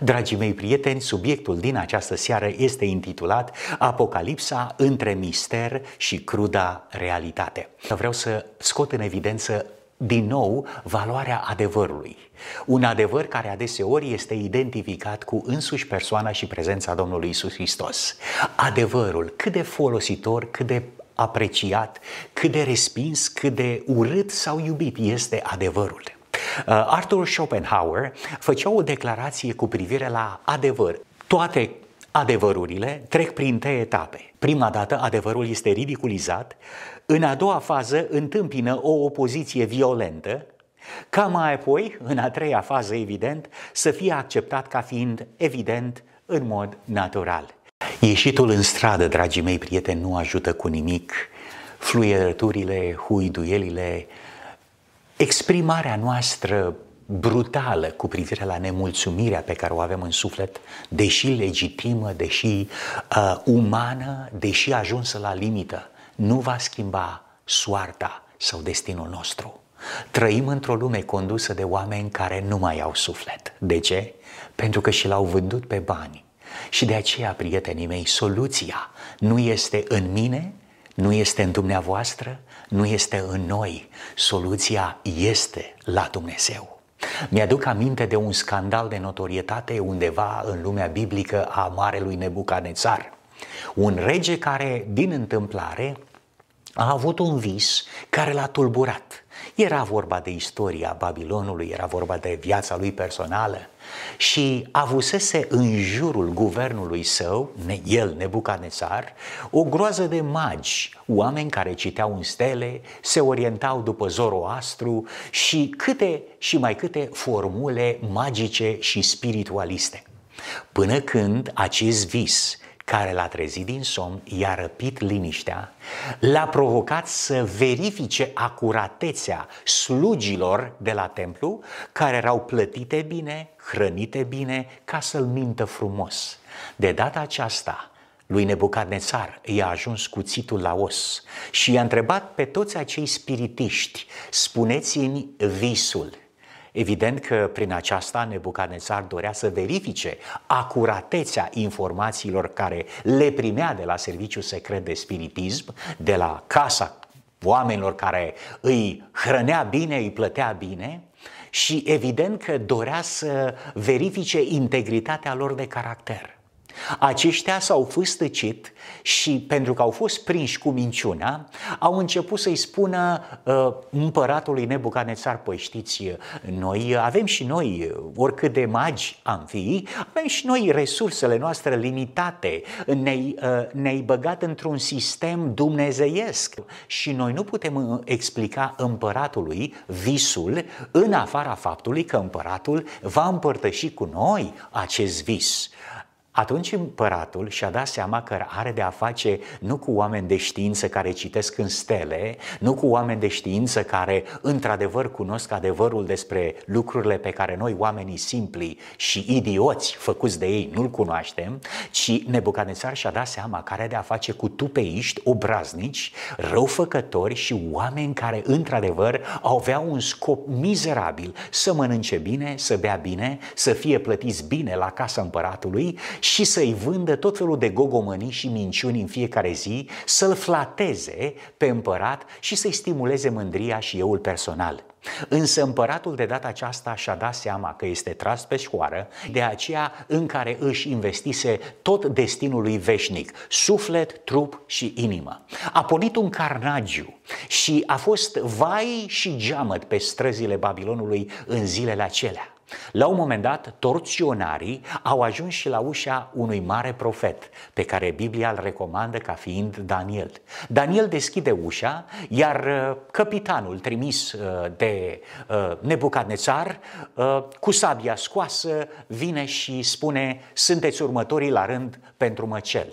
Dragii mei prieteni, subiectul din această seară este intitulat Apocalipsa între mister și cruda realitate. Vreau să scot în evidență din nou valoarea adevărului. Un adevăr care adeseori este identificat cu însuși persoana și prezența Domnului Isus Hristos. Adevărul, cât de folositor, cât de apreciat, cât de respins, cât de urât sau iubit este adevărul. Uh, Arthur Schopenhauer făcea o declarație cu privire la adevăr. Toate adevărurile trec prin trei etape. Prima dată adevărul este ridiculizat, în a doua fază întâmpină o opoziție violentă, ca mai apoi, în a treia fază, evident, să fie acceptat ca fiind evident în mod natural. Ieșitul în stradă, dragii mei prieteni, nu ajută cu nimic. Fluierăturile, huiduielile, exprimarea noastră brutală cu privire la nemulțumirea pe care o avem în suflet, deși legitimă, deși uh, umană, deși ajunsă la limită, nu va schimba soarta sau destinul nostru. Trăim într-o lume condusă de oameni care nu mai au suflet. De ce? Pentru că și l-au vândut pe bani. Și de aceea, prietenii mei, soluția nu este în mine, nu este în dumneavoastră, nu este în noi, soluția este la Dumnezeu. Mi-aduc aminte de un scandal de notorietate undeva în lumea biblică a marelui Nebucanețar. Un rege care, din întâmplare, a avut un vis care l-a tulburat – era vorba de istoria Babilonului, era vorba de viața lui personală și avusese în jurul guvernului său, el, Nebucanesar, o groază de magi, oameni care citeau în stele, se orientau după zoroastru și câte și mai câte formule magice și spiritualiste. Până când acest vis care l-a trezit din somn, i-a răpit liniștea, l-a provocat să verifice acuratețea slugilor de la templu, care erau plătite bine, hrănite bine, ca să-l mintă frumos. De data aceasta, lui Nebucadnețar i-a ajuns cuțitul la os și i-a întrebat pe toți acei spiritiști, spuneți-mi visul. Evident că prin aceasta Nebucanețar dorea să verifice acuratețea informațiilor care le primea de la serviciul secret de spiritism, de la casa oamenilor care îi hrănea bine, îi plătea bine și evident că dorea să verifice integritatea lor de caracter. Aceștia s-au fâstăcit și pentru că au fost prinși cu minciunea, au început să-i spună uh, împăratului Nebucanețar, păi știți, noi avem și noi, oricât de magi am fi, avem și noi resursele noastre limitate, ne-ai, uh, ne băgat într-un sistem dumnezeiesc și noi nu putem uh, explica împăratului visul în afara faptului că împăratul va împărtăși cu noi acest vis. Atunci împăratul și-a dat seama că are de a face nu cu oameni de știință care citesc în stele, nu cu oameni de știință care într-adevăr cunosc adevărul despre lucrurile pe care noi oamenii simpli și idioți făcuți de ei nu-l cunoaștem, ci Nebucanețar și-a dat seama că are de a face cu tupeiști, obraznici, răufăcători și oameni care într-adevăr aveau un scop mizerabil să mănânce bine, să bea bine, să fie plătiți bine la casa împăratului și să-i vândă tot felul de gogomănii și minciuni în fiecare zi, să-l flateze pe împărat și să-i stimuleze mândria și euul personal. Însă împăratul de data aceasta și-a dat seama că este tras pe școară, de aceea în care își investise tot destinul lui veșnic, suflet, trup și inimă. A pornit un carnagiu și a fost vai și geamăt pe străzile Babilonului în zilele acelea. La un moment dat, torționarii au ajuns și la ușa unui mare profet, pe care Biblia îl recomandă ca fiind Daniel. Daniel deschide ușa, iar uh, capitanul trimis uh, de uh, Nebucadnețar, cu sabia scoasă, vine și spune, sunteți următorii la rând pentru măcel.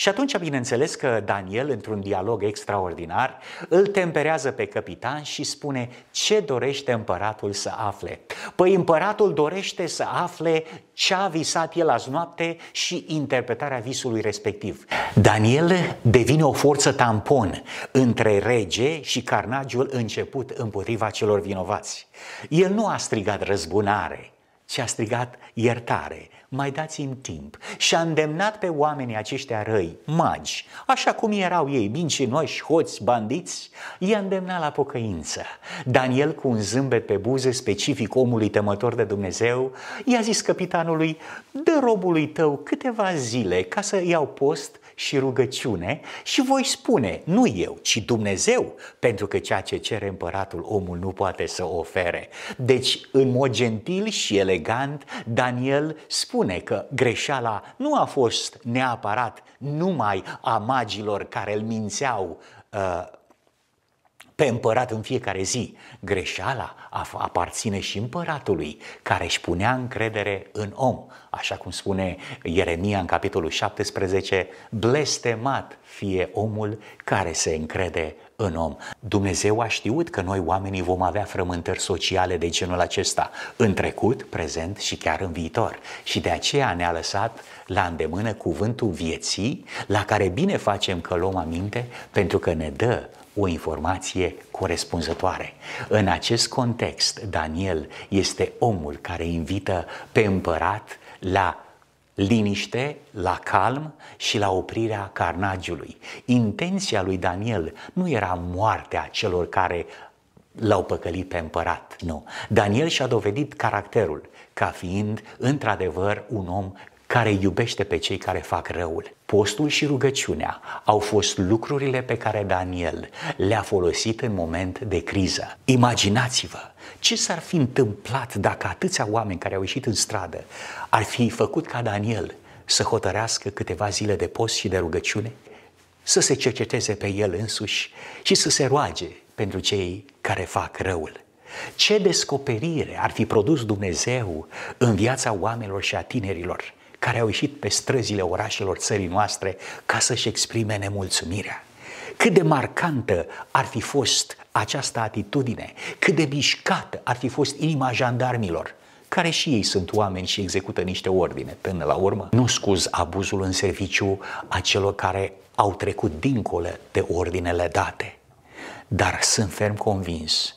Și atunci, bineînțeles că Daniel, într-un dialog extraordinar, îl temperează pe capitan și spune ce dorește împăratul să afle. Păi împăratul dorește să afle ce a visat el azi noapte și interpretarea visului respectiv. Daniel devine o forță tampon între rege și carnagiul început împotriva celor vinovați. El nu a strigat răzbunare, și a strigat iertare, mai dați-mi timp. Și a îndemnat pe oamenii aceștia răi, magi, așa cum erau ei, mincinoși, hoți, bandiți, i-a îndemnat la pocăință. Daniel, cu un zâmbet pe buze specific omului temător de Dumnezeu, i-a zis capitanului, dă robului tău câteva zile ca să iau post și rugăciune și voi spune, nu eu, ci Dumnezeu, pentru că ceea ce cere împăratul omul nu poate să ofere. Deci, în mod gentil și elegant, Daniel spune că greșeala nu a fost neapărat numai a magilor care îl mințeau uh, pe împărat în fiecare zi. Greșeala aparține și împăratului care își punea încredere în om. Așa cum spune Ieremia în capitolul 17, blestemat fie omul care se încrede în om. Dumnezeu a știut că noi oamenii vom avea frământări sociale de genul acesta în trecut, prezent și chiar în viitor. Și de aceea ne-a lăsat la îndemână cuvântul vieții, la care bine facem că luăm aminte, pentru că ne dă o informație corespunzătoare. În acest context, Daniel este omul care invită pe împărat la liniște, la calm și la oprirea carnagiului. Intenția lui Daniel nu era moartea celor care l-au păcălit pe împărat, nu. Daniel și-a dovedit caracterul ca fiind într-adevăr un om care iubește pe cei care fac răul. Postul și rugăciunea au fost lucrurile pe care Daniel le-a folosit în moment de criză. Imaginați-vă ce s-ar fi întâmplat dacă atâția oameni care au ieșit în stradă ar fi făcut ca Daniel să hotărească câteva zile de post și de rugăciune, să se cerceteze pe el însuși și să se roage pentru cei care fac răul. Ce descoperire ar fi produs Dumnezeu în viața oamenilor și a tinerilor care au ieșit pe străzile orașelor țării noastre ca să-și exprime nemulțumirea. Cât de marcantă ar fi fost această atitudine, cât de mișcată ar fi fost inima jandarmilor, care și ei sunt oameni și execută niște ordine. Până la urmă, nu scuz abuzul în serviciu a celor care au trecut dincolo de ordinele date, dar sunt ferm convins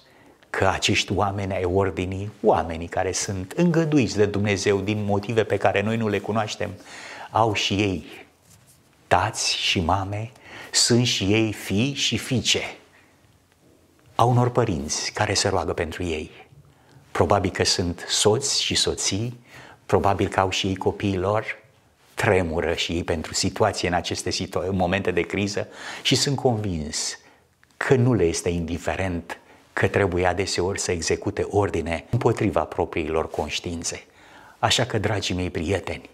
că acești oameni ai ordinii, oamenii care sunt îngăduiți de Dumnezeu din motive pe care noi nu le cunoaștem, au și ei tați și mame, sunt și ei fii și fiice a unor părinți care se roagă pentru ei. Probabil că sunt soți și soții, probabil că au și ei copiii lor, tremură și ei pentru situație în aceste situa- momente de criză și sunt convins că nu le este indiferent că trebuie adeseori să execute ordine împotriva propriilor conștiințe. Așa că, dragii mei prieteni,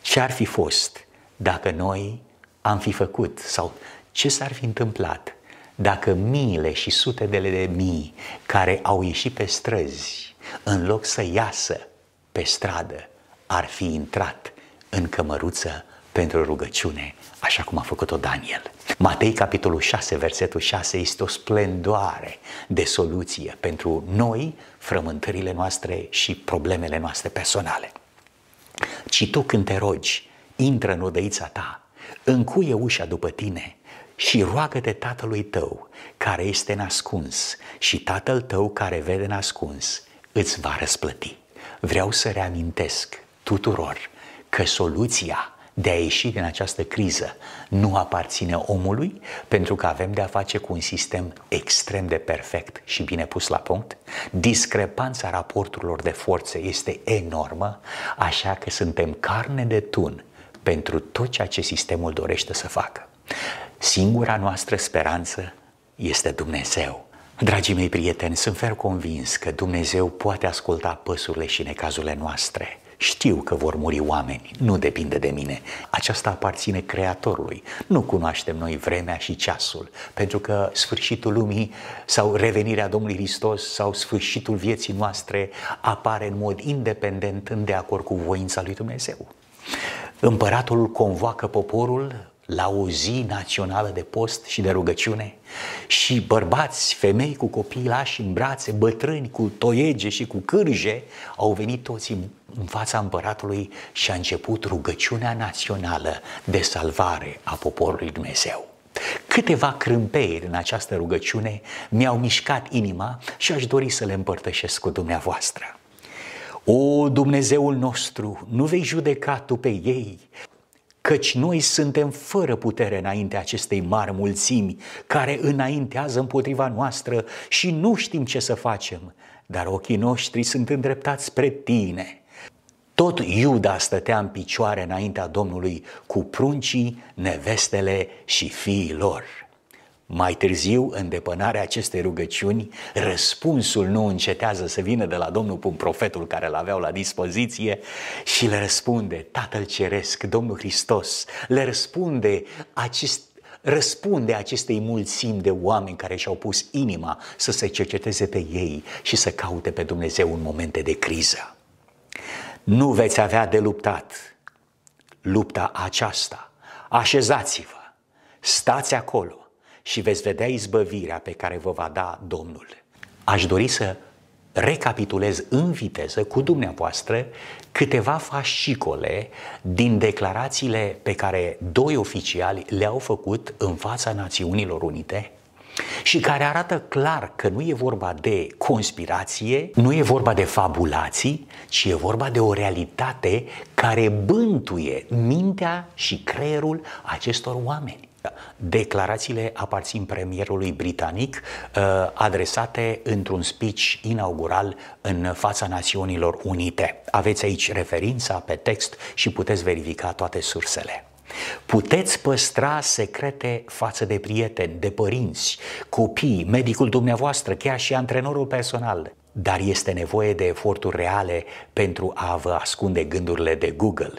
ce ar fi fost dacă noi am fi făcut sau ce s-ar fi întâmplat dacă miile și sute de mii care au ieșit pe străzi, în loc să iasă pe stradă, ar fi intrat în cămăruță pentru rugăciune, așa cum a făcut-o Daniel. Matei, capitolul 6, versetul 6, este o splendoare de soluție pentru noi, frământările noastre și problemele noastre personale. Ci tu când te rogi, intră în odăița ta, încuie ușa după tine și roagă-te tatălui tău care este nascuns și tatăl tău care vede nascuns îți va răsplăti. Vreau să reamintesc tuturor că soluția de a ieși din această criză nu aparține omului, pentru că avem de a face cu un sistem extrem de perfect și bine pus la punct. Discrepanța raporturilor de forțe este enormă, așa că suntem carne de tun pentru tot ceea ce sistemul dorește să facă. Singura noastră speranță este Dumnezeu. Dragii mei prieteni, sunt fer convins că Dumnezeu poate asculta păsurile și necazurile noastre știu că vor muri oameni, nu depinde de mine. Aceasta aparține Creatorului. Nu cunoaștem noi vremea și ceasul, pentru că sfârșitul lumii sau revenirea Domnului Hristos sau sfârșitul vieții noastre apare în mod independent, în de acord cu voința lui Dumnezeu. Împăratul convoacă poporul la o zi națională de post și de rugăciune și bărbați, femei cu copii lași în brațe, bătrâni cu toiege și cu cârje au venit toți în fața împăratului și a început rugăciunea națională de salvare a poporului Dumnezeu. Câteva crâmpeiri în această rugăciune mi-au mișcat inima și aș dori să le împărtășesc cu dumneavoastră. O, Dumnezeul nostru, nu vei judeca tu pe ei, căci noi suntem fără putere înaintea acestei mari mulțimi care înaintează împotriva noastră și nu știm ce să facem, dar ochii noștri sunt îndreptați spre tine. Tot Iuda stătea în picioare înaintea Domnului cu pruncii, nevestele și fiii lor. Mai târziu, în depănarea acestei rugăciuni, răspunsul nu încetează să vină de la Domnul pun profetul care îl aveau la dispoziție și le răspunde Tatăl Ceresc, Domnul Hristos, le răspunde acest răspunde acestei mulțimi de oameni care și-au pus inima să se cerceteze pe ei și să caute pe Dumnezeu în momente de criză nu veți avea de luptat lupta aceasta. Așezați-vă, stați acolo și veți vedea izbăvirea pe care vă va da Domnul. Aș dori să recapitulez în viteză cu dumneavoastră câteva fascicole din declarațiile pe care doi oficiali le-au făcut în fața Națiunilor Unite și care arată clar că nu e vorba de conspirație, nu e vorba de fabulații, ci e vorba de o realitate care bântuie mintea și creierul acestor oameni. Declarațiile aparțin premierului britanic, uh, adresate într-un speech inaugural în fața Națiunilor Unite. Aveți aici referința pe text și puteți verifica toate sursele. Puteți păstra secrete față de prieteni, de părinți, copii, medicul dumneavoastră, chiar și antrenorul personal, dar este nevoie de eforturi reale pentru a vă ascunde gândurile de Google.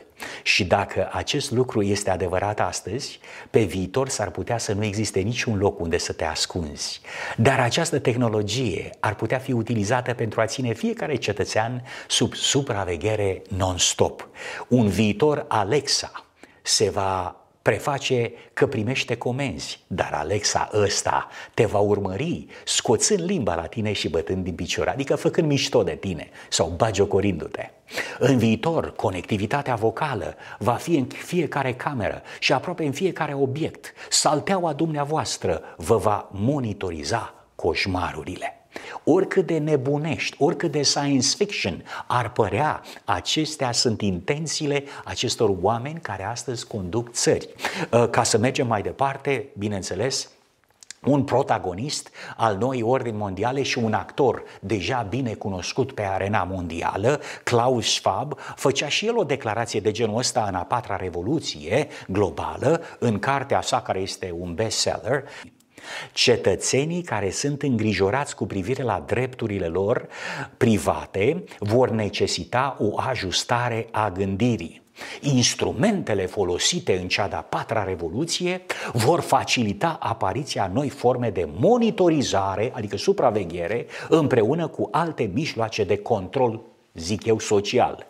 Și dacă acest lucru este adevărat astăzi, pe viitor s-ar putea să nu existe niciun loc unde să te ascunzi. Dar această tehnologie ar putea fi utilizată pentru a ține fiecare cetățean sub supraveghere non-stop. Un viitor Alexa, se va preface că primește comenzi, dar Alexa ăsta te va urmări scoțând limba la tine și bătând din picior, adică făcând mișto de tine sau bagiocorindu-te. În viitor, conectivitatea vocală va fi în fiecare cameră și aproape în fiecare obiect. Salteaua dumneavoastră vă va monitoriza coșmarurile. Oricât de nebunești, oricât de science fiction ar părea, acestea sunt intențiile acestor oameni care astăzi conduc țări. Uh, ca să mergem mai departe, bineînțeles, un protagonist al noii ordini mondiale și un actor deja bine cunoscut pe arena mondială, Klaus Schwab, făcea și el o declarație de genul ăsta în a patra revoluție globală, în cartea sa care este un bestseller, Cetățenii care sunt îngrijorați cu privire la drepturile lor private vor necesita o ajustare a gândirii. Instrumentele folosite în cea de-a patra revoluție vor facilita apariția noi forme de monitorizare, adică supraveghere, împreună cu alte mijloace de control, zic eu, social.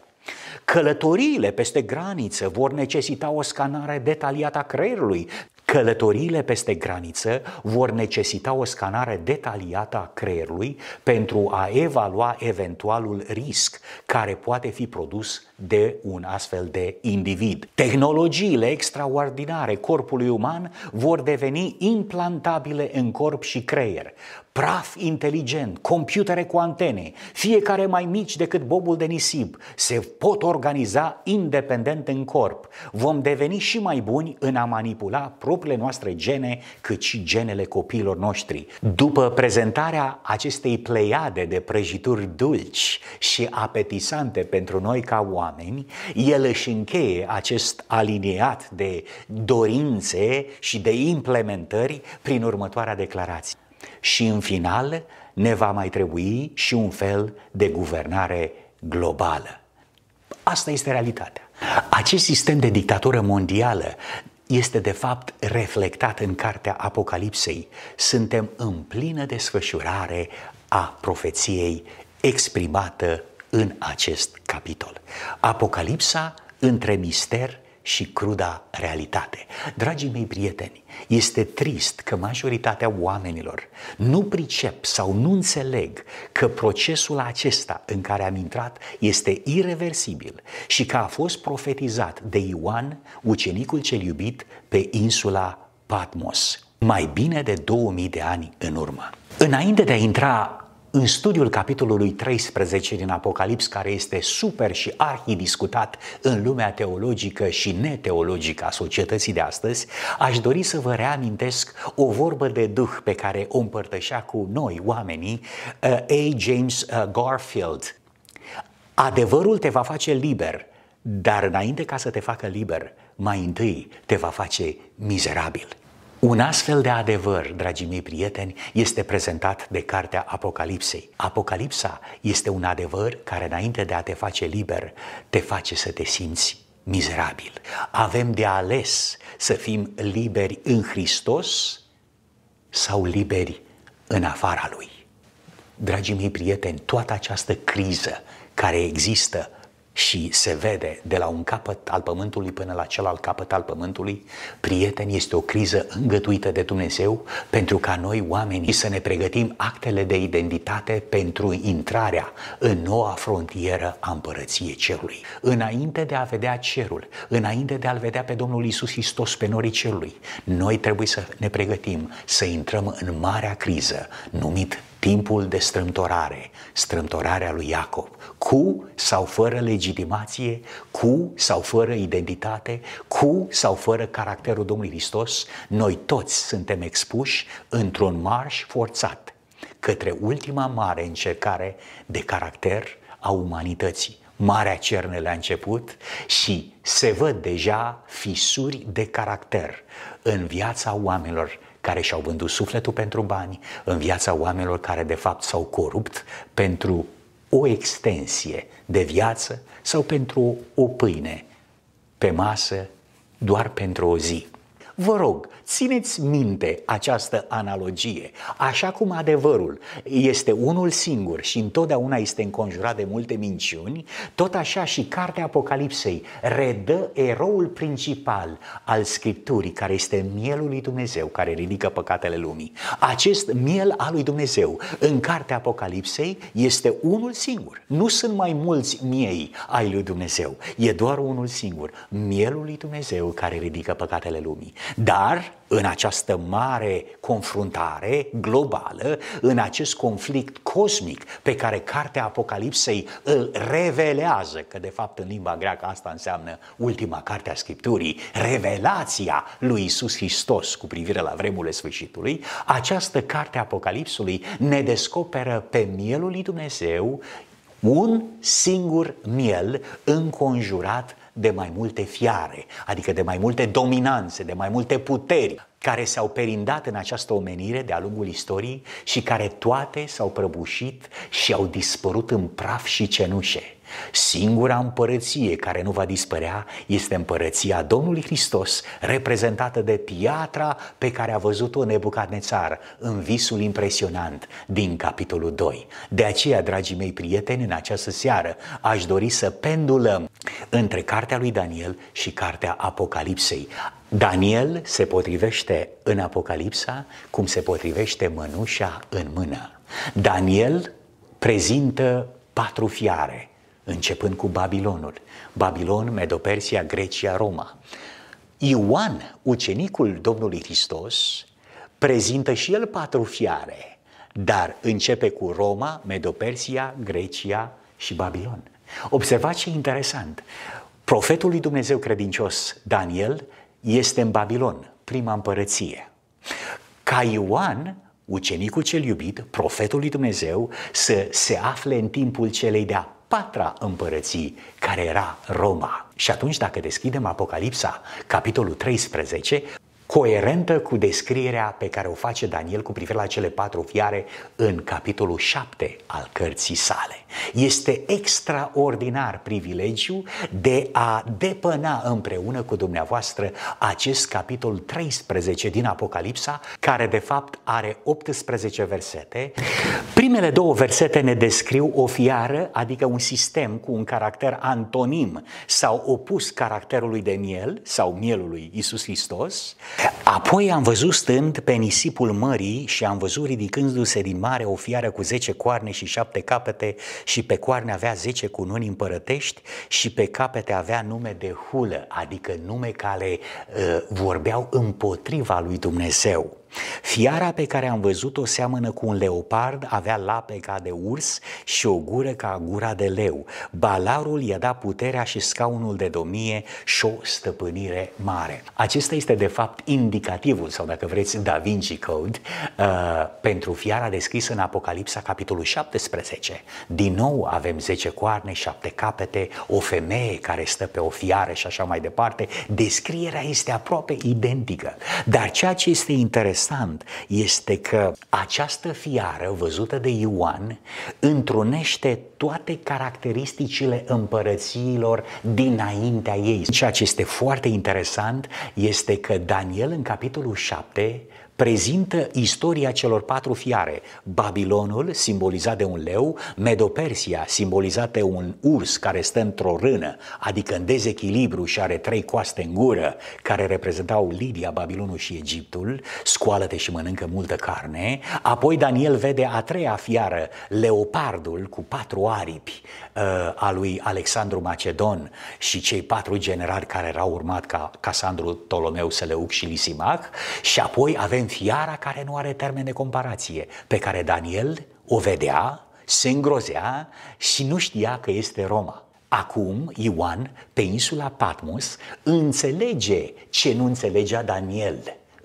Călătoriile peste graniță vor necesita o scanare detaliată a creierului, Călătoriile peste graniță vor necesita o scanare detaliată a creierului pentru a evalua eventualul risc care poate fi produs de un astfel de individ. Tehnologiile extraordinare corpului uman vor deveni implantabile în corp și creier. Praf inteligent, computere cu antene, fiecare mai mici decât bobul de nisip, se pot organiza independent în corp. Vom deveni și mai buni în a manipula propriile noastre gene, cât și genele copiilor noștri. După prezentarea acestei pleiade de prăjituri dulci și apetisante pentru noi ca oameni, oameni, el își încheie acest aliniat de dorințe și de implementări prin următoarea declarație. Și în final ne va mai trebui și un fel de guvernare globală. Asta este realitatea. Acest sistem de dictatură mondială este de fapt reflectat în cartea Apocalipsei. Suntem în plină desfășurare a profeției exprimată în acest capitol. Apocalipsa între mister și cruda realitate. Dragii mei prieteni, este trist că majoritatea oamenilor nu pricep sau nu înțeleg că procesul acesta în care am intrat este irreversibil și că a fost profetizat de Ioan, ucenicul cel iubit, pe insula Patmos, mai bine de 2000 de ani în urmă. Înainte de a intra în studiul capitolului 13 din Apocalips, care este super și arhidiscutat în lumea teologică și neteologică a societății de astăzi, aș dori să vă reamintesc o vorbă de duh pe care o împărtășea cu noi, oamenii, uh, A. James uh, Garfield. Adevărul te va face liber, dar înainte ca să te facă liber, mai întâi te va face mizerabil. Un astfel de adevăr, dragii mei prieteni, este prezentat de cartea Apocalipsei. Apocalipsa este un adevăr care, înainte de a te face liber, te face să te simți mizerabil. Avem de ales să fim liberi în Hristos sau liberi în afara Lui. Dragii mei prieteni, toată această criză care există și se vede de la un capăt al pământului până la celălalt capăt al pământului, prieteni, este o criză îngătuită de Dumnezeu pentru ca noi oamenii să ne pregătim actele de identitate pentru intrarea în noua frontieră a împărăției cerului. Înainte de a vedea cerul, înainte de a-L vedea pe Domnul Isus Hristos pe norii cerului, noi trebuie să ne pregătim să intrăm în marea criză numit timpul de strâmtorare, strâmtorarea lui Iacob cu sau fără legitimație, cu sau fără identitate, cu sau fără caracterul Domnului Hristos, noi toți suntem expuși într-un marș forțat către ultima mare încercare de caracter a umanității. Marea cernă la început și se văd deja fisuri de caracter în viața oamenilor care și-au vândut sufletul pentru bani, în viața oamenilor care de fapt s-au corupt pentru o extensie de viață sau pentru o pâine pe masă doar pentru o zi. Vă rog Țineți minte această analogie. Așa cum adevărul este unul singur și întotdeauna este înconjurat de multe minciuni, tot așa și cartea Apocalipsei redă eroul principal al Scripturii, care este mielul lui Dumnezeu, care ridică păcatele lumii. Acest miel al lui Dumnezeu în cartea Apocalipsei este unul singur. Nu sunt mai mulți miei ai lui Dumnezeu. E doar unul singur. Mielul lui Dumnezeu care ridică păcatele lumii. Dar în această mare confruntare globală, în acest conflict cosmic pe care cartea Apocalipsei îl revelează, că de fapt în limba greacă asta înseamnă ultima carte a Scripturii, revelația lui Isus Hristos cu privire la vremurile sfârșitului, această carte a Apocalipsului ne descoperă pe mielul lui Dumnezeu un singur miel înconjurat de mai multe fiare, adică de mai multe dominanțe, de mai multe puteri care s-au perindat în această omenire de-a lungul istoriei și care toate s-au prăbușit și au dispărut în praf și cenușe. Singura împărăție care nu va dispărea este împărăția Domnului Hristos, reprezentată de piatra pe care a văzut-o Nebucadnețar în visul impresionant din capitolul 2. De aceea, dragii mei prieteni, în această seară aș dori să pendulăm între cartea lui Daniel și cartea Apocalipsei. Daniel se potrivește în Apocalipsa cum se potrivește mânușa în mână. Daniel prezintă patru fiare începând cu Babilonul. Babilon, Medopersia, Grecia, Roma. Ioan, ucenicul Domnului Hristos, prezintă și el patru fiare, dar începe cu Roma, Medopersia, Grecia și Babilon. Observați ce interesant. Profetul lui Dumnezeu credincios Daniel este în Babilon, prima împărăție. Ca Ioan, ucenicul cel iubit, profetul lui Dumnezeu, să se afle în timpul celei de-a patra împărății, care era Roma. Și atunci, dacă deschidem Apocalipsa, capitolul 13, coerentă cu descrierea pe care o face Daniel cu privire la cele patru fiare în capitolul 7 al cărții sale. Este extraordinar privilegiu de a depăna împreună cu dumneavoastră acest capitol 13 din Apocalipsa, care de fapt are 18 versete. Primele două versete ne descriu o fiară, adică un sistem cu un caracter antonim sau opus caracterului de miel sau mielului Isus Hristos, Apoi am văzut stând pe nisipul mării și am văzut ridicându-se din mare o fiară cu zece coarne și șapte capete și pe coarne avea zece cununi împărătești și pe capete avea nume de hulă, adică nume care uh, vorbeau împotriva lui Dumnezeu. Fiara pe care am văzut-o seamănă cu un leopard, avea lape ca de urs și o gură ca gura de leu. Balarul i-a dat puterea și scaunul de domnie și o stăpânire mare. Acesta este de fapt indicativul, sau dacă vreți, Da Vinci Code, uh, pentru fiara descrisă în Apocalipsa, capitolul 17. Din nou avem 10 coarne, 7 capete, o femeie care stă pe o fiară și așa mai departe. Descrierea este aproape identică. Dar ceea ce este interesant interesant este că această fiară văzută de Ioan întrunește toate caracteristicile împărățiilor dinaintea ei. Ceea ce este foarte interesant este că Daniel în capitolul 7 prezintă istoria celor patru fiare. Babilonul, simbolizat de un leu, Medopersia, simbolizat de un urs care stă într-o rână, adică în dezechilibru și are trei coaste în gură, care reprezentau Lidia, Babilonul și Egiptul, scoală-te și mănâncă multă carne. Apoi Daniel vede a treia fiară, leopardul cu patru aripi uh, a lui Alexandru Macedon și cei patru generali care erau urmat ca Casandru, Ptolomeu, Seleuc și Lisimac. Și apoi avem sunt fiara care nu are termen de comparație, pe care Daniel o vedea, se îngrozea și nu știa că este Roma. Acum Ioan, pe insula Patmos, înțelege ce nu înțelegea Daniel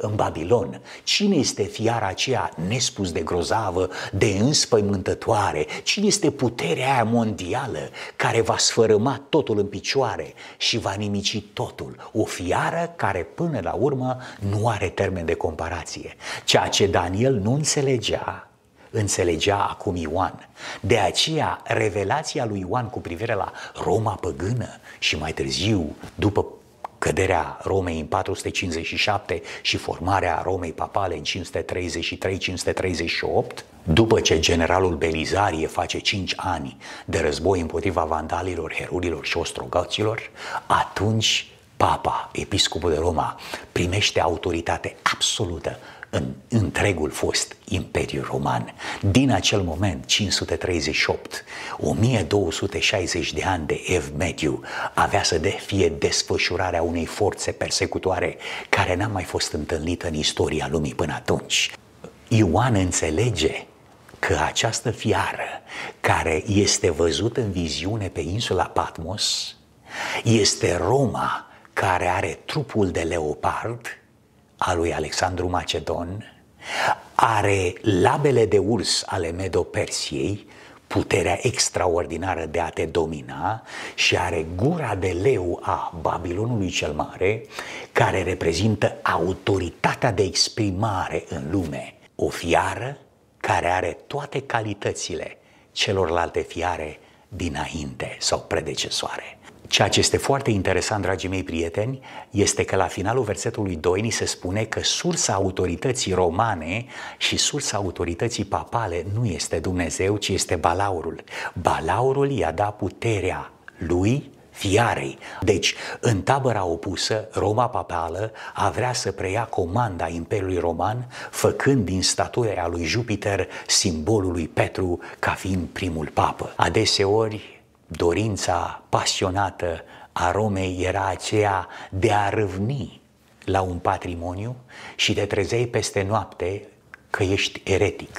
în Babilon. Cine este fiara aceea nespus de grozavă, de înspăimântătoare? Cine este puterea aia mondială care va sfărâma totul în picioare și va nimici totul? O fiară care până la urmă nu are termen de comparație. Ceea ce Daniel nu înțelegea, înțelegea acum Ioan. De aceea, revelația lui Ioan cu privire la Roma păgână și mai târziu, după căderea Romei în 457 și formarea Romei papale în 533-538, după ce generalul Belizarie face 5 ani de război împotriva vandalilor, herurilor și ostrogoților, atunci Papa, episcopul de Roma, primește autoritate absolută în întregul fost Imperiu Roman. Din acel moment, 538, 1260 de ani de ev mediu, avea să de fie desfășurarea unei forțe persecutoare care n-a mai fost întâlnită în istoria lumii până atunci. Ioan înțelege că această fiară care este văzută în viziune pe insula Patmos este Roma care are trupul de leopard – a lui Alexandru Macedon, are labele de urs ale Medo-Persiei, puterea extraordinară de a te domina și are gura de leu a Babilonului cel Mare, care reprezintă autoritatea de exprimare în lume. O fiară care are toate calitățile celorlalte fiare dinainte sau predecesoare. Ceea ce este foarte interesant, dragii mei prieteni, este că la finalul versetului 2 ni se spune că sursa autorității romane și sursa autorității papale nu este Dumnezeu, ci este balaurul. Balaurul i-a dat puterea lui fiarei. Deci, în tabăra opusă, Roma papală a vrea să preia comanda Imperiului Roman, făcând din statuia lui Jupiter simbolul lui Petru ca fiind primul papă. Adeseori, Dorința pasionată a Romei era aceea de a răvni la un patrimoniu și te trezeai peste noapte că ești eretic.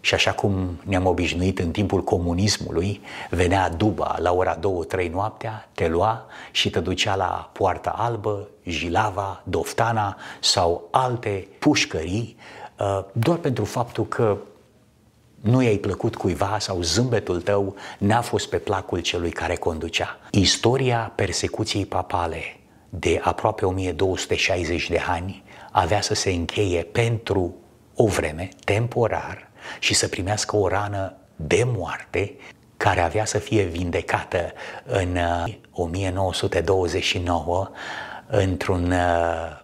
Și așa cum ne-am obișnuit în timpul comunismului, venea duba la ora 2-3 noaptea, te lua și te ducea la Poarta Albă, Jilava, Doftana sau alte pușcării, uh, doar pentru faptul că nu i-ai plăcut cuiva sau zâmbetul tău n-a fost pe placul celui care conducea. Istoria persecuției papale de aproape 1260 de ani avea să se încheie pentru o vreme, temporar, și să primească o rană de moarte care avea să fie vindecată în 1929 uh, într-un uh,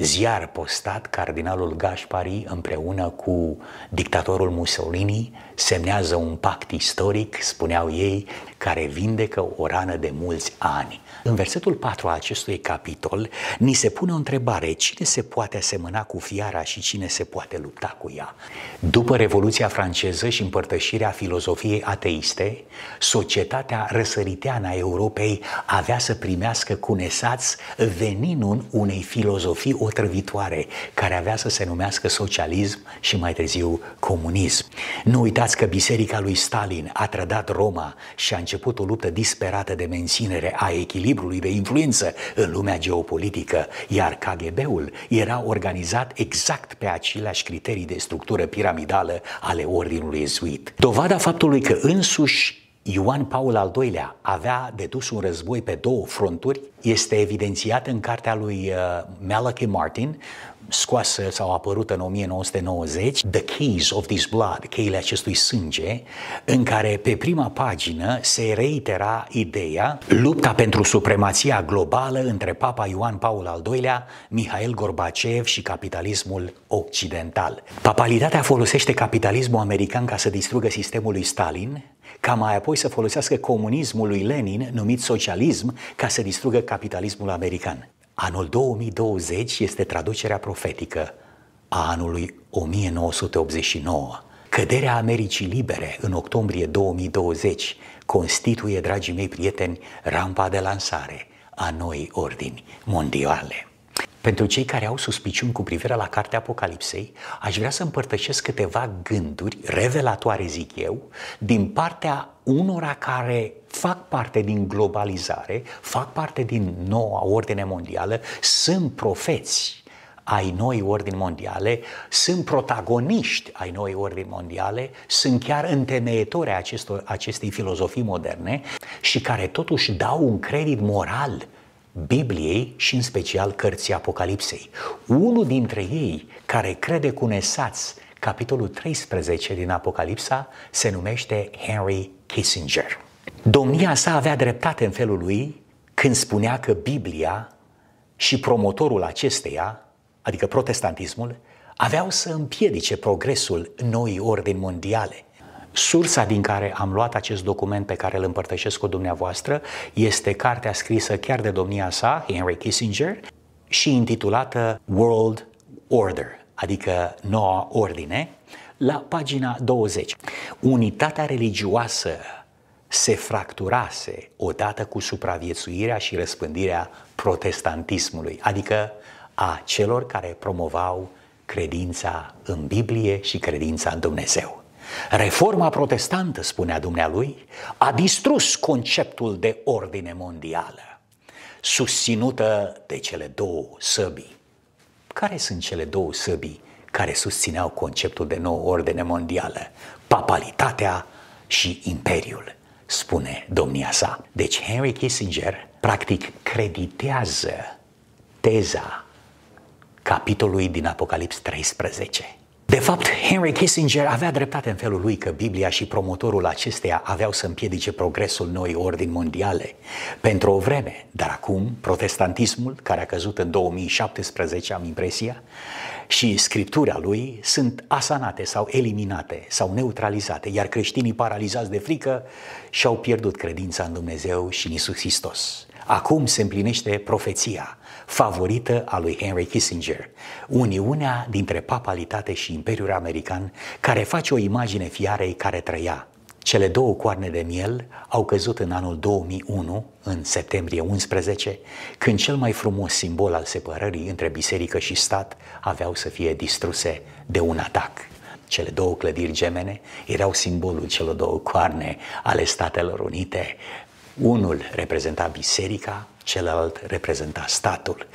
ziar postat cardinalul Gașpari împreună cu dictatorul Mussolini semnează un pact istoric, spuneau ei, care vindecă o rană de mulți ani. În versetul 4 al acestui capitol ni se pune o întrebare, cine se poate asemăna cu fiara și cine se poate lupta cu ea? După Revoluția franceză și împărtășirea filozofiei ateiste, societatea răsăriteană a Europei avea să primească cu nesați veninul unei filozofii otrăvitoare, care avea să se numească socialism și mai târziu comunism. Nu uitați Uitați că biserica lui Stalin a trădat Roma și a început o luptă disperată de menținere a echilibrului de influență în lumea geopolitică, iar KGB-ul era organizat exact pe aceleași criterii de structură piramidală ale Ordinului Ezuit. Dovada faptului că însuși Ioan Paul al II-lea avea de dus un război pe două fronturi, este evidențiat în cartea lui uh, Malachi Martin, scoasă sau apărută în 1990, The Keys of This Blood, cheile acestui sânge, în care pe prima pagină se reitera ideea lupta pentru supremația globală între Papa Ioan Paul al II-lea, Mihail Gorbacev și capitalismul occidental. Papalitatea folosește capitalismul american ca să distrugă sistemul lui Stalin, ca mai apoi să folosească comunismul lui Lenin, numit socialism, ca să distrugă capitalismul american. Anul 2020 este traducerea profetică a anului 1989. Căderea Americii Libere în octombrie 2020 constituie, dragii mei prieteni, rampa de lansare a noi ordini mondiale. Pentru cei care au suspiciuni cu privire la Cartea Apocalipsei, aș vrea să împărtășesc câteva gânduri revelatoare, zic eu, din partea unora care fac parte din globalizare, fac parte din noua ordine mondială, sunt profeți ai noi ordini mondiale, sunt protagoniști ai noi ordini mondiale, sunt chiar întemeietori acestor, acestei filozofii moderne și care totuși dau un credit moral Bibliei și în special cărții Apocalipsei. Unul dintre ei care crede cu nesați capitolul 13 din Apocalipsa se numește Henry Kissinger. Domnia sa avea dreptate în felul lui când spunea că Biblia și promotorul acesteia, adică protestantismul, aveau să împiedice progresul noii ordini mondiale Sursa din care am luat acest document pe care îl împărtășesc cu dumneavoastră este cartea scrisă chiar de domnia sa, Henry Kissinger, și intitulată World Order, adică noua ordine, la pagina 20. Unitatea religioasă se fracturase odată cu supraviețuirea și răspândirea protestantismului, adică a celor care promovau credința în Biblie și credința în Dumnezeu. Reforma protestantă, spunea dumnealui, a distrus conceptul de ordine mondială, susținută de cele două săbii. Care sunt cele două săbii care susțineau conceptul de nouă ordine mondială? Papalitatea și imperiul, spune domnia sa. Deci Henry Kissinger, practic, creditează teza capitolului din Apocalips 13 de fapt, Henry Kissinger avea dreptate în felul lui că Biblia și promotorul acesteia aveau să împiedice progresul noi ordini mondiale pentru o vreme, dar acum protestantismul, care a căzut în 2017, am impresia, și scriptura lui sunt asanate sau eliminate sau neutralizate, iar creștinii paralizați de frică și-au pierdut credința în Dumnezeu și în Isus Hristos. Acum se împlinește profeția favorită a lui Henry Kissinger, uniunea dintre papalitate și Imperiul American, care face o imagine fiarei care trăia. Cele două coarne de miel au căzut în anul 2001, în septembrie 11, când cel mai frumos simbol al separării între biserică și stat aveau să fie distruse de un atac. Cele două clădiri gemene erau simbolul celor două coarne ale Statelor Unite, unul reprezenta biserica, celălalt reprezenta statul.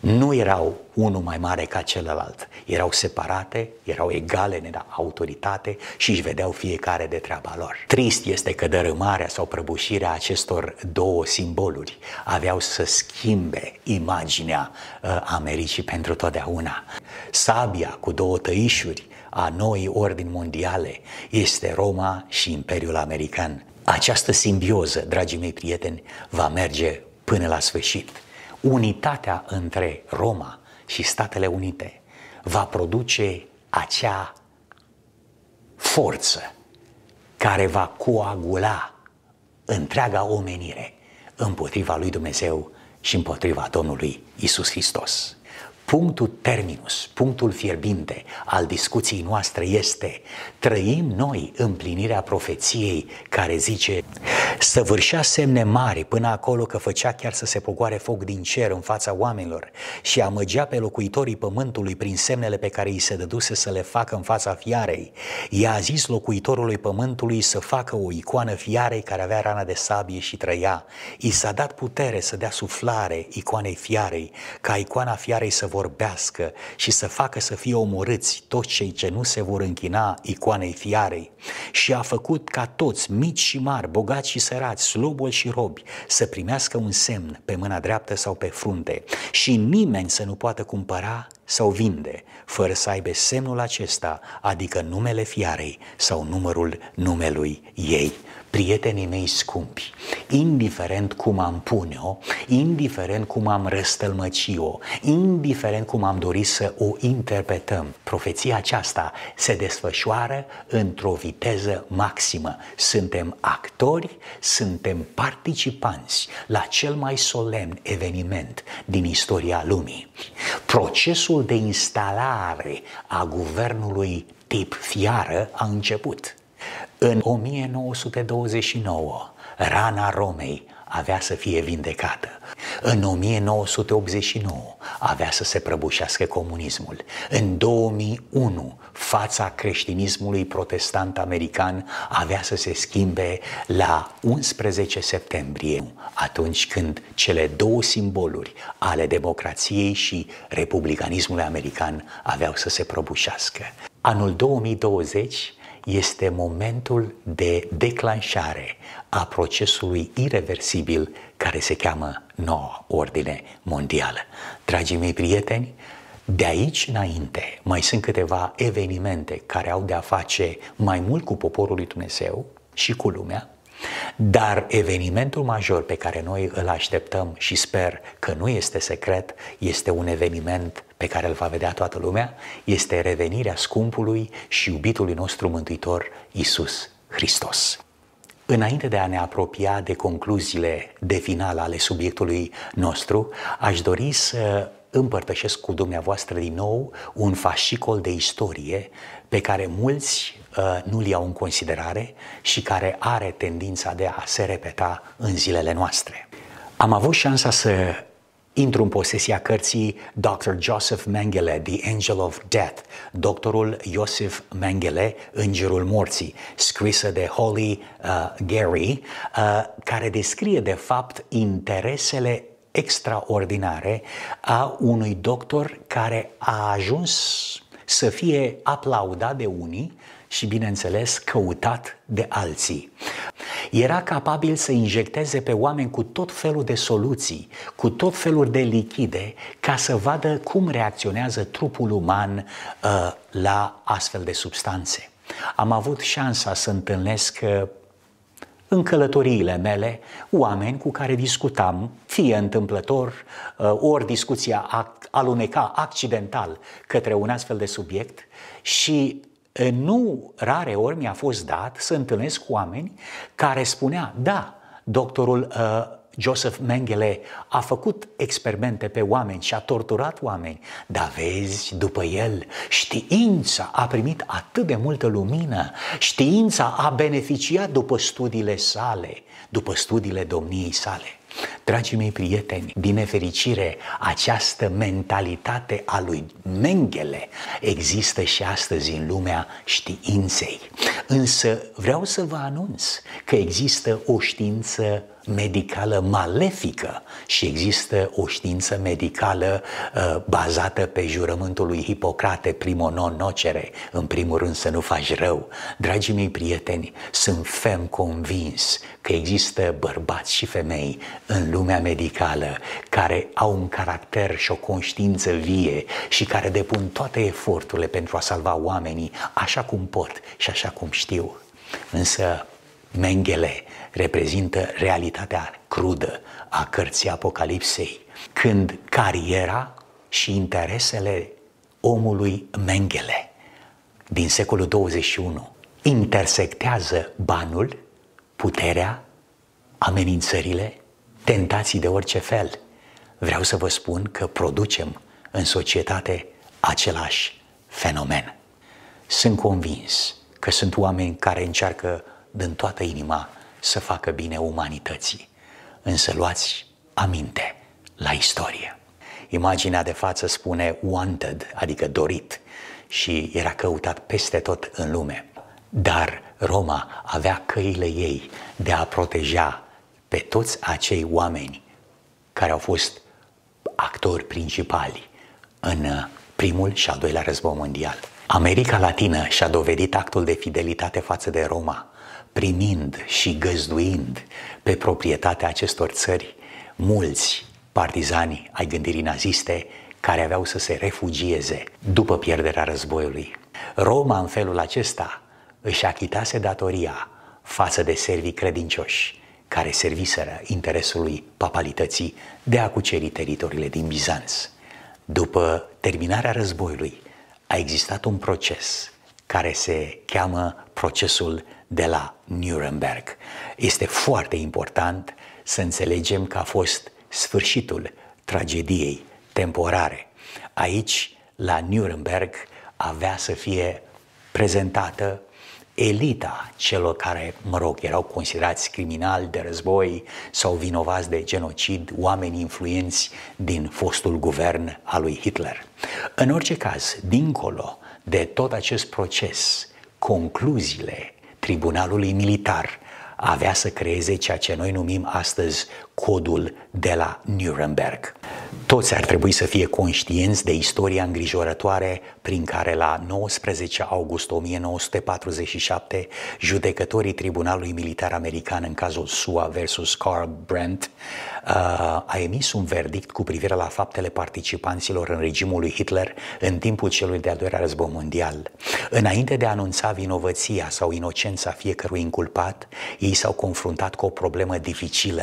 Nu erau unul mai mare ca celălalt. Erau separate, erau egale în autoritate și își vedeau fiecare de treaba lor. Trist este că dărâmarea sau prăbușirea acestor două simboluri aveau să schimbe imaginea uh, Americii pentru totdeauna. Sabia cu două tăișuri a noii ordini mondiale este Roma și Imperiul American. Această simbioză, dragii mei prieteni, va merge până la sfârșit. Unitatea între Roma și Statele Unite va produce acea forță care va coagula întreaga omenire împotriva lui Dumnezeu și împotriva Domnului Isus Hristos. Punctul terminus, punctul fierbinte al discuției noastre este trăim noi împlinirea profeției care zice săvârșea semne mari până acolo că făcea chiar să se pogoare foc din cer în fața oamenilor și amăgea pe locuitorii pământului prin semnele pe care îi se dăduse să le facă în fața fiarei. I-a zis locuitorului pământului să facă o icoană fiarei care avea rana de sabie și trăia. I s-a dat putere să dea suflare icoanei fiarei, ca icoana fiarei să vorbească vorbească și să facă să fie omorâți toți cei ce nu se vor închina icoanei fiarei și a făcut ca toți, mici și mari, bogați și sărați, sloboli și robi, să primească un semn pe mâna dreaptă sau pe frunte și nimeni să nu poată cumpăra sau vinde, fără să aibă semnul acesta, adică numele fiarei sau numărul numelui ei prietenii mei scumpi, indiferent cum am pune-o, indiferent cum am răstălmăci-o, indiferent cum am dorit să o interpretăm, profeția aceasta se desfășoară într-o viteză maximă. Suntem actori, suntem participanți la cel mai solemn eveniment din istoria lumii. Procesul de instalare a guvernului tip fiară a început. În 1929, rana Romei avea să fie vindecată. În 1989 avea să se prăbușească comunismul. În 2001 fața creștinismului protestant american avea să se schimbe la 11 septembrie, atunci când cele două simboluri ale democrației și republicanismului american aveau să se prăbușească. Anul 2020 este momentul de declanșare a procesului irreversibil care se cheamă noua ordine mondială. Dragii mei prieteni, de aici înainte mai sunt câteva evenimente care au de a face mai mult cu poporul lui Dumnezeu și cu lumea, dar evenimentul major pe care noi îl așteptăm și sper că nu este secret, este un eveniment pe care îl va vedea toată lumea, este revenirea scumpului și iubitului nostru Mântuitor Isus Hristos. Înainte de a ne apropia de concluziile de final ale subiectului nostru, aș dori să împărtășesc cu dumneavoastră din nou un fascicol de istorie pe care mulți Uh, nu-l iau în considerare și care are tendința de a se repeta în zilele noastre. Am avut șansa să intru în posesia cărții Dr. Joseph Mengele, The Angel of Death, doctorul Joseph Mengele, Îngerul Morții, scrisă de Holly uh, Gary, uh, care descrie de fapt interesele extraordinare a unui doctor care a ajuns să fie aplaudat de unii și, bineînțeles, căutat de alții. Era capabil să injecteze pe oameni cu tot felul de soluții, cu tot felul de lichide, ca să vadă cum reacționează trupul uman uh, la astfel de substanțe. Am avut șansa să întâlnesc uh, în călătoriile mele oameni cu care discutam, fie întâmplător, uh, ori discuția aluneca accidental către un astfel de subiect și nu rare ori mi-a fost dat să întâlnesc cu oameni care spunea, da, doctorul uh, Joseph Mengele a făcut experimente pe oameni și a torturat oameni, dar vezi, după el, știința a primit atât de multă lumină, știința a beneficiat după studiile sale, după studiile domniei sale. Dragii mei prieteni, din nefericire, această mentalitate a lui Mengele există și astăzi în lumea științei. Însă vreau să vă anunț că există o știință medicală malefică și există o știință medicală uh, bazată pe jurământul lui Hipocrate, primo non nocere, în primul rând să nu faci rău. Dragii mei prieteni, sunt fem convins că există bărbați și femei în lumea medicală care au un caracter și o conștiință vie și care depun toate eforturile pentru a salva oamenii așa cum pot și așa cum știu. Însă Mengele reprezintă realitatea crudă a cărții Apocalipsei, când cariera și interesele omului Mengele din secolul 21 intersectează banul, puterea, amenințările, tentații de orice fel. Vreau să vă spun că producem în societate același fenomen. Sunt convins că sunt oameni care încearcă din toată inima să facă bine umanității. Însă luați aminte la istorie. Imaginea de față spune wanted, adică dorit, și era căutat peste tot în lume. Dar Roma avea căile ei de a proteja pe toți acei oameni care au fost actori principali în primul și al doilea război mondial. America Latină și-a dovedit actul de fidelitate față de Roma primind și găzduind pe proprietatea acestor țări mulți partizani ai gândirii naziste care aveau să se refugieze după pierderea războiului. Roma, în felul acesta, își achitase datoria față de servii credincioși care serviseră interesului papalității de a cuceri teritoriile din Bizanț. După terminarea războiului, a existat un proces care se cheamă procesul de la Nuremberg. Este foarte important să înțelegem că a fost sfârșitul tragediei temporare. Aici, la Nuremberg, avea să fie prezentată elita celor care, mă rog, erau considerați criminali de război sau vinovați de genocid, oameni influenți din fostul guvern al lui Hitler. În orice caz, dincolo de tot acest proces, concluziile tribunalului militar avea să creeze ceea ce noi numim astăzi codul de la Nuremberg. Toți ar trebui să fie conștienți de istoria îngrijorătoare prin care la 19 august 1947 judecătorii Tribunalului Militar American în cazul SUA versus Carl Brandt uh, a emis un verdict cu privire la faptele participanților în regimul lui Hitler în timpul celui de-al doilea război mondial. Înainte de a anunța vinovăția sau inocența fiecărui inculpat, ei s-au confruntat cu o problemă dificilă,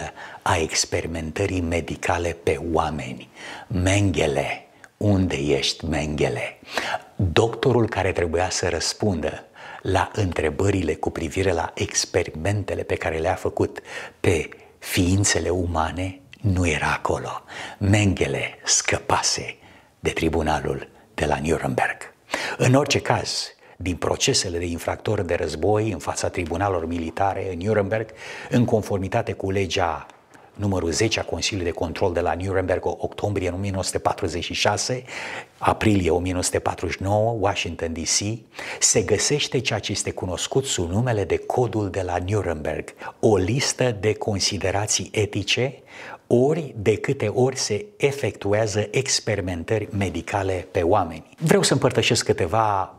a experimentării medicale pe oameni. Mengele, unde ești Mengele? Doctorul care trebuia să răspundă la întrebările cu privire la experimentele pe care le-a făcut pe ființele umane nu era acolo. Mengele scăpase de tribunalul de la Nuremberg. În orice caz, din procesele de infractori de război în fața tribunalelor militare în Nuremberg, în conformitate cu legea numărul 10 a Consiliului de Control de la Nuremberg, octombrie 1946, aprilie 1949, Washington DC, se găsește ceea ce este cunoscut sub numele de Codul de la Nuremberg, o listă de considerații etice ori de câte ori se efectuează experimentări medicale pe oameni. Vreau să împărtășesc câteva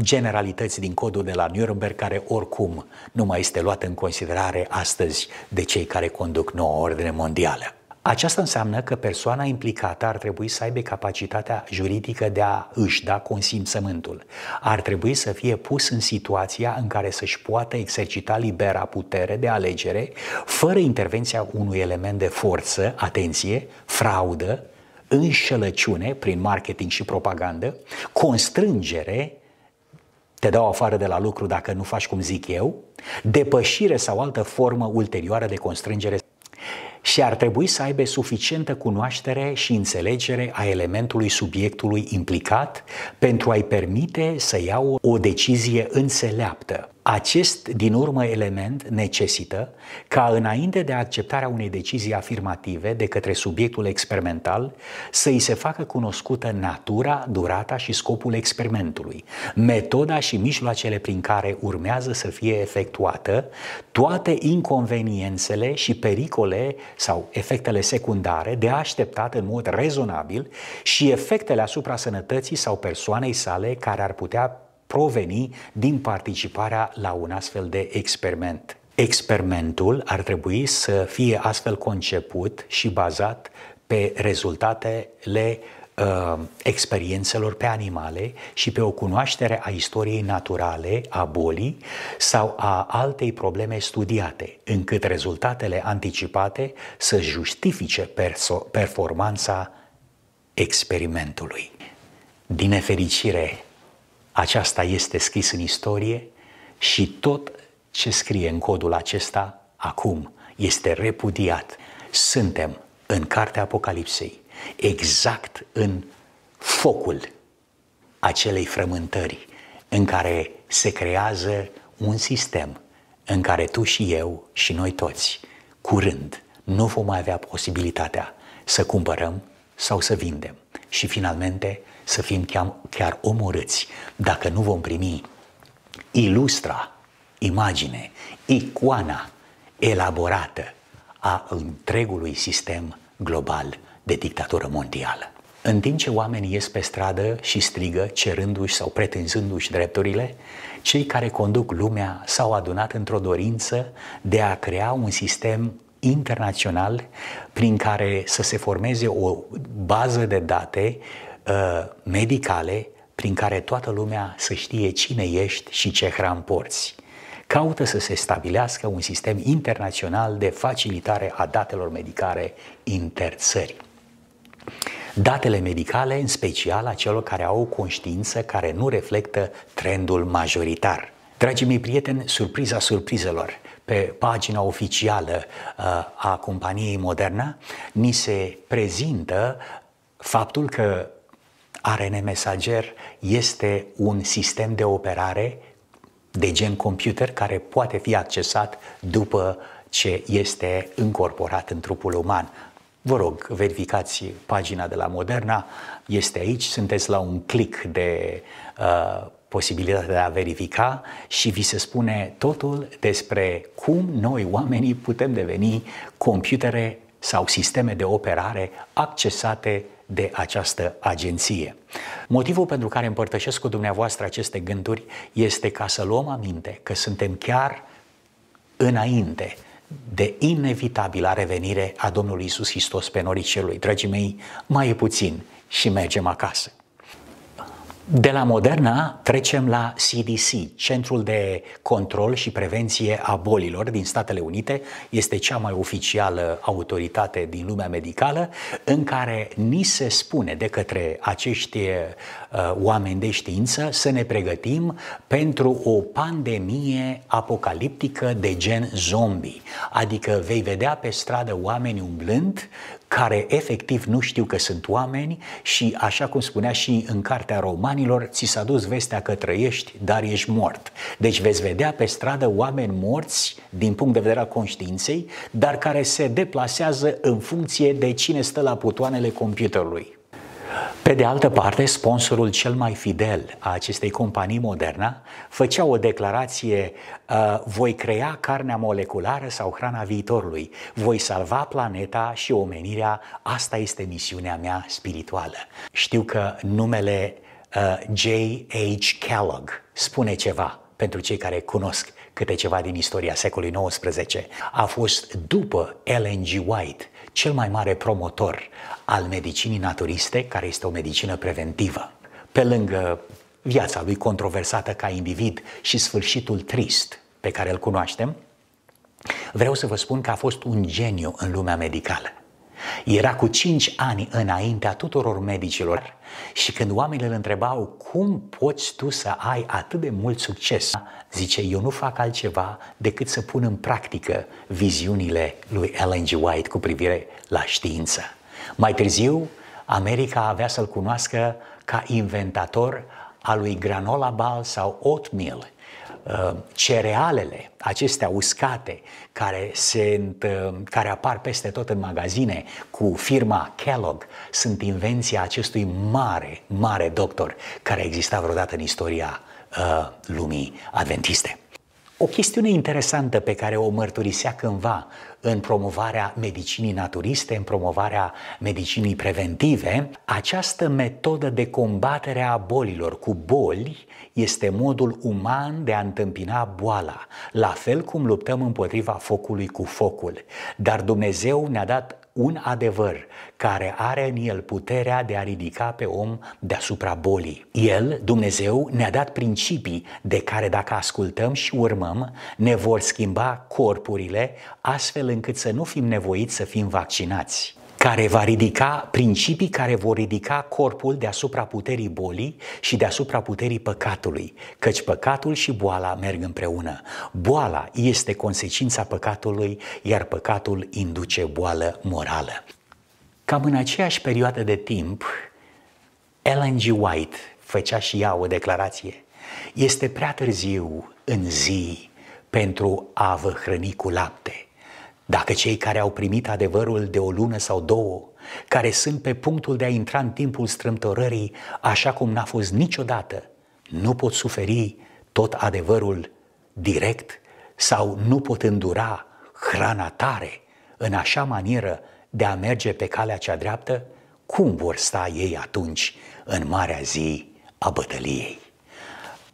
generalități din codul de la Nuremberg care oricum nu mai este luată în considerare astăzi de cei care conduc noua ordine mondială. Aceasta înseamnă că persoana implicată ar trebui să aibă capacitatea juridică de a își da consimțământul. Ar trebui să fie pus în situația în care să-și poată exercita libera putere de alegere, fără intervenția unui element de forță, atenție, fraudă, înșelăciune prin marketing și propagandă, constrângere te dau afară de la lucru dacă nu faci cum zic eu, depășire sau altă formă ulterioară de constrângere și ar trebui să aibă suficientă cunoaștere și înțelegere a elementului subiectului implicat pentru a-i permite să ia o decizie înțeleaptă acest, din urmă, element necesită ca, înainte de acceptarea unei decizii afirmative de către subiectul experimental, să îi se facă cunoscută natura, durata și scopul experimentului, metoda și mijloacele prin care urmează să fie efectuată, toate inconveniențele și pericole sau efectele secundare de așteptat în mod rezonabil și efectele asupra sănătății sau persoanei sale care ar putea proveni din participarea la un astfel de experiment. Experimentul ar trebui să fie astfel conceput și bazat pe rezultatele uh, experiențelor pe animale și pe o cunoaștere a istoriei naturale a bolii sau a altei probleme studiate, încât rezultatele anticipate să justifice performanța experimentului. Din nefericire, aceasta este scris în istorie și tot ce scrie în codul acesta acum este repudiat. Suntem în Cartea Apocalipsei, exact în focul acelei frământări în care se creează un sistem în care tu și eu și noi toți, curând, nu vom mai avea posibilitatea să cumpărăm sau să vindem. Și finalmente să fim chiar, chiar omorâți dacă nu vom primi ilustra, imagine, icoana elaborată a întregului sistem global de dictatură mondială. În timp ce oamenii ies pe stradă și strigă, cerându-și sau pretinzându-și drepturile, cei care conduc lumea s-au adunat într-o dorință de a crea un sistem internațional prin care să se formeze o bază de date Uh, medicale prin care toată lumea să știe cine ești și ce hram porți. Caută să se stabilească un sistem internațional de facilitare a datelor medicare interțări. Datele medicale, în special a celor care au o conștiință care nu reflectă trendul majoritar. Dragii mei prieteni, surpriza surprizelor, pe pagina oficială uh, a companiei Moderna, ni se prezintă faptul că ARN mesager este un sistem de operare de gen computer care poate fi accesat după ce este încorporat în trupul uman. Vă rog, verificați pagina de la Moderna, este aici, sunteți la un click de uh, posibilitatea de a verifica și vi se spune totul despre cum noi oamenii putem deveni computere sau sisteme de operare accesate de această agenție. Motivul pentru care împărtășesc cu dumneavoastră aceste gânduri este ca să luăm aminte că suntem chiar înainte de inevitabila revenire a Domnului Isus Hristos pe norii celui. Dragii mei, mai e puțin și mergem acasă. De la Moderna trecem la CDC, Centrul de Control și Prevenție a Bolilor din Statele Unite. Este cea mai oficială autoritate din lumea medicală în care ni se spune de către acești Uh, oameni de știință să ne pregătim pentru o pandemie apocaliptică de gen zombie. Adică vei vedea pe stradă oameni umblând care efectiv nu știu că sunt oameni și, așa cum spunea și în cartea romanilor, ți s-a dus vestea că trăiești, dar ești mort. Deci veți vedea pe stradă oameni morți din punct de vedere al conștiinței, dar care se deplasează în funcție de cine stă la putoanele computerului. Pe de altă parte, sponsorul cel mai fidel a acestei companii Moderna făcea o declarație uh, voi crea carnea moleculară sau hrana viitorului, voi salva planeta și omenirea, asta este misiunea mea spirituală. Știu că numele J.H. Uh, Kellogg spune ceva pentru cei care cunosc câte ceva din istoria secolului XIX. A fost după Ellen G. White, cel mai mare promotor al medicinii naturiste, care este o medicină preventivă. Pe lângă viața lui controversată ca individ și sfârșitul trist pe care îl cunoaștem, vreau să vă spun că a fost un geniu în lumea medicală. Era cu 5 ani înaintea tuturor medicilor și când oamenii îl întrebau cum poți tu să ai atât de mult succes, Zice, eu nu fac altceva decât să pun în practică viziunile lui Ellen G. White cu privire la știință. Mai târziu, America avea să-l cunoască ca inventator al lui granola bal sau oatmeal, uh, cerealele acestea uscate care, sunt, uh, care apar peste tot în magazine cu firma Kellogg sunt invenția acestui mare, mare doctor care a existat vreodată în istoria Uh, lumii adventiste. O chestiune interesantă pe care o mărturisea cândva în promovarea medicinii naturiste, în promovarea medicinii preventive, această metodă de combatere a bolilor cu boli este modul uman de a întâmpina boala, la fel cum luptăm împotriva focului cu focul. Dar Dumnezeu ne-a dat un adevăr care are în el puterea de a ridica pe om deasupra bolii. El, Dumnezeu, ne-a dat principii de care dacă ascultăm și urmăm, ne vor schimba corpurile astfel încât să nu fim nevoiți să fim vaccinați care va ridica principii care vor ridica corpul deasupra puterii bolii și deasupra puterii păcatului, căci păcatul și boala merg împreună. Boala este consecința păcatului, iar păcatul induce boală morală. Cam în aceeași perioadă de timp, Ellen G. White făcea și ea o declarație. Este prea târziu în zi pentru a vă hrăni cu lapte dacă cei care au primit adevărul de o lună sau două, care sunt pe punctul de a intra în timpul strâmtorării, așa cum n-a fost niciodată, nu pot suferi tot adevărul direct sau nu pot îndura hrana tare în așa manieră de a merge pe calea cea dreaptă, cum vor sta ei atunci în marea zi a bătăliei?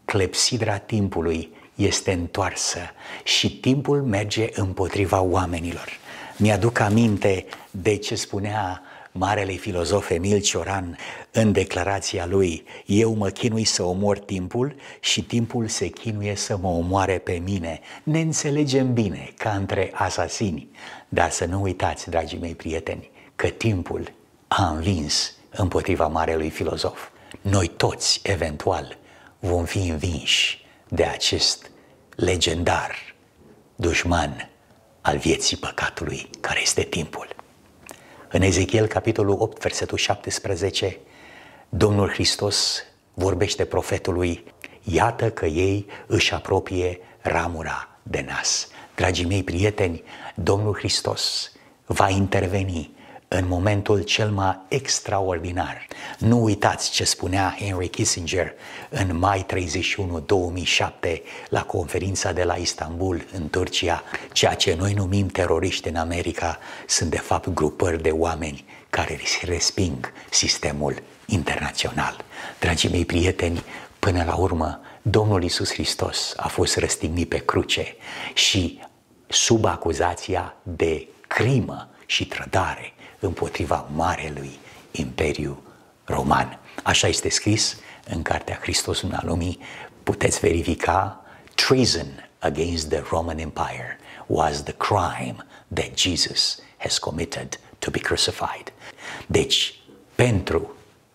Clepsidra timpului este întoarsă și timpul merge împotriva oamenilor. Mi-aduc aminte de ce spunea marele filozof Emil Cioran în declarația lui Eu mă chinui să omor timpul și timpul se chinuie să mă omoare pe mine. Ne înțelegem bine ca între asasini, dar să nu uitați, dragii mei prieteni, că timpul a învins împotriva marelui filozof. Noi toți, eventual, vom fi învinși de acest legendar dușman al vieții păcatului, care este timpul. În Ezechiel, capitolul 8, versetul 17, Domnul Hristos vorbește profetului, iată că ei își apropie ramura de nas. Dragii mei prieteni, Domnul Hristos va interveni în momentul cel mai extraordinar. Nu uitați ce spunea Henry Kissinger în mai 31 2007 la conferința de la Istanbul în Turcia. Ceea ce noi numim teroriști în America sunt de fapt grupări de oameni care resping sistemul internațional. Dragii mei prieteni, până la urmă, Domnul Isus Hristos a fost răstignit pe cruce și sub acuzația de crimă și trădare împotriva marelui Imperiu Roman. Așa este scris în cartea Hristos în lumii. Puteți verifica treason against the Roman Empire was the crime that Jesus has committed to be crucified. Deci, pentru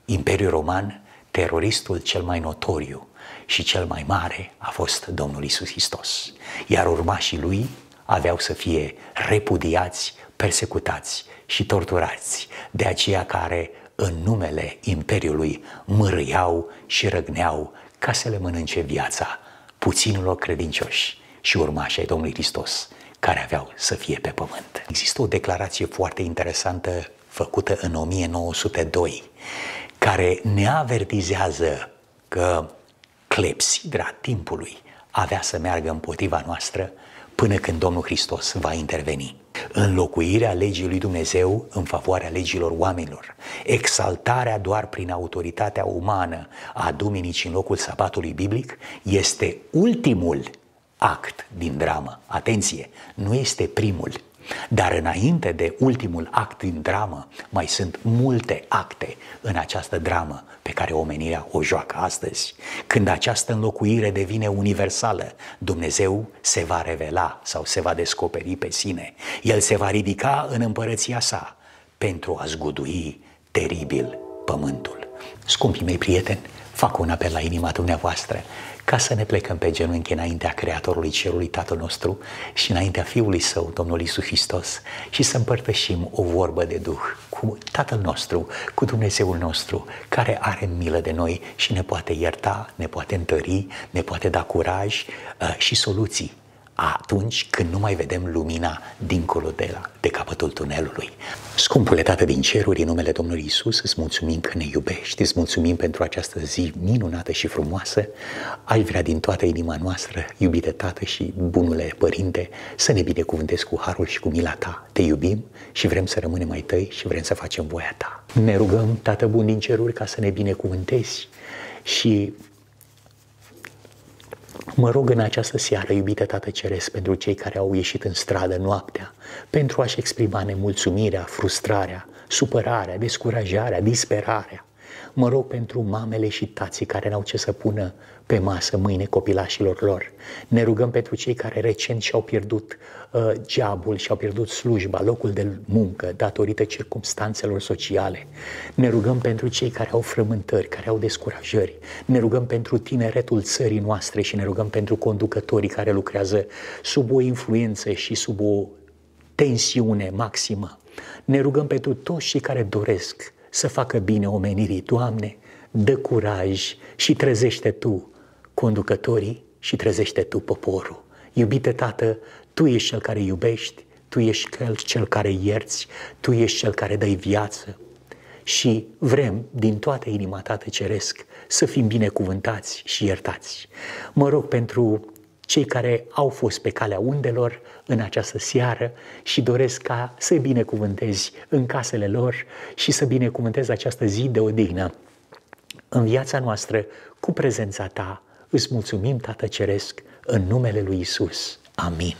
Imperiul Roman, teroristul cel mai notoriu și cel mai mare a fost Domnul Isus Hristos. Iar urmașii lui aveau să fie repudiați, persecutați și torturați de aceia care în numele Imperiului mârâiau și răgneau ca să le mănânce viața puținilor credincioși și urmașii ai Domnului Hristos care aveau să fie pe pământ. Există o declarație foarte interesantă făcută în 1902 care ne avertizează că clepsidra timpului avea să meargă împotriva noastră până când Domnul Hristos va interveni. Înlocuirea legii lui Dumnezeu în favoarea legilor oamenilor. Exaltarea doar prin autoritatea umană a duminicii în locul sabatului biblic este ultimul act din dramă. Atenție, nu este primul. Dar înainte de ultimul act din dramă, mai sunt multe acte în această dramă pe care omenirea o joacă astăzi. Când această înlocuire devine universală, Dumnezeu se va revela sau se va descoperi pe sine. El se va ridica în împărăția sa pentru a zgudui teribil pământul. Scumpii mei prieteni, fac un apel la inima dumneavoastră ca să ne plecăm pe genunchi înaintea Creatorului Cerului Tatăl nostru și înaintea Fiului Său, Domnul Isus Hristos, și să împărtășim o vorbă de Duh cu Tatăl nostru, cu Dumnezeul nostru, care are milă de noi și ne poate ierta, ne poate întări, ne poate da curaj uh, și soluții atunci când nu mai vedem lumina dincolo de, la, de capătul tunelului. Scumpule Tată din ceruri, în numele Domnului Isus, îți mulțumim că ne iubești, îți mulțumim pentru această zi minunată și frumoasă. Ai vrea din toată inima noastră, iubite Tată și bunule Părinte, să ne binecuvântezi cu harul și cu mila Ta. Te iubim și vrem să rămânem mai tăi și vrem să facem voia Ta. Ne rugăm, Tată bun din ceruri, ca să ne binecuvântezi și Mă rog în această seară, iubite Tată Ceresc, pentru cei care au ieșit în stradă noaptea, pentru a-și exprima nemulțumirea, frustrarea, supărarea, descurajarea, disperarea. Mă rog pentru mamele și tații care n-au ce să pună pe masă mâine copilașilor lor. Ne rugăm pentru cei care recent și-au pierdut uh, geabul, și-au pierdut slujba, locul de muncă, datorită circumstanțelor sociale. Ne rugăm pentru cei care au frământări, care au descurajări. Ne rugăm pentru tineretul țării noastre și ne rugăm pentru conducătorii care lucrează sub o influență și sub o tensiune maximă. Ne rugăm pentru toți cei care doresc să facă bine omenirii. Doamne, dă curaj și trezește Tu conducătorii și trezește tu poporul. Iubite Tată, Tu ești Cel care iubești, Tu ești cel, cel care ierți, Tu ești Cel care dai viață. Și vrem din toată inima Tată Ceresc să fim binecuvântați și iertați. Mă rog pentru cei care au fost pe calea undelor în această seară și doresc ca să binecuvântezi în casele lor și să binecuvântezi această zi de odihnă în viața noastră cu prezența ta, Îți mulțumim, Tată Ceresc, în numele lui Isus. Amin.